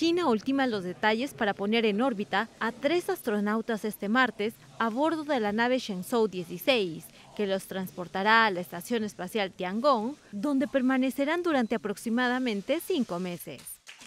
China ultima los detalles para poner en órbita a tres astronautas este martes a bordo de la nave Shenzhou 16, que los transportará a la Estación Espacial Tiangong, donde permanecerán durante aproximadamente cinco meses.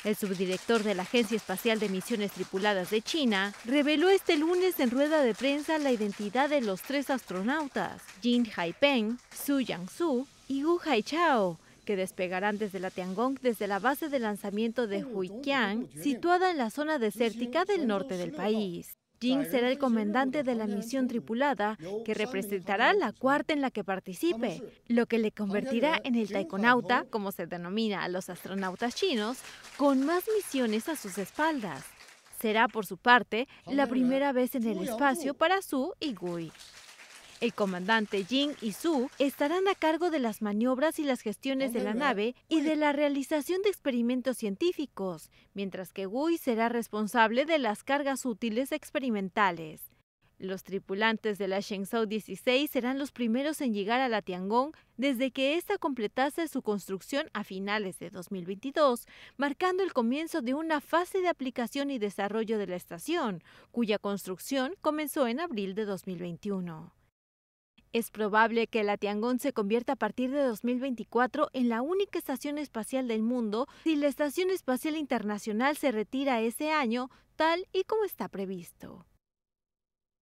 El subdirector de la Agencia Espacial de Misiones Tripuladas de China reveló este lunes en rueda de prensa la identidad de los tres astronautas, Jin Haipeng, Su Yangsu y Gu Haichao, que despegarán desde la Tiangong desde la base de lanzamiento de Huiqiang, situada en la zona desértica del norte del país. Jing será el comandante de la misión tripulada, que representará la cuarta en la que participe, lo que le convertirá en el taikonauta, como se denomina a los astronautas chinos, con más misiones a sus espaldas. Será, por su parte, la primera vez en el espacio para Su y Gui. El comandante Jing y Su estarán a cargo de las maniobras y las gestiones de oh la nave y de la realización de experimentos científicos, mientras que Gui será responsable de las cargas útiles experimentales. Los tripulantes de la Shenzhou 16 serán los primeros en llegar a la Tiangong desde que ésta completase su construcción a finales de 2022, marcando el comienzo de una fase de aplicación y desarrollo de la estación, cuya construcción comenzó en abril de 2021. Es probable que la Tiangón se convierta a partir de 2024 en la única estación espacial del mundo si la Estación Espacial Internacional se retira ese año, tal y como está previsto.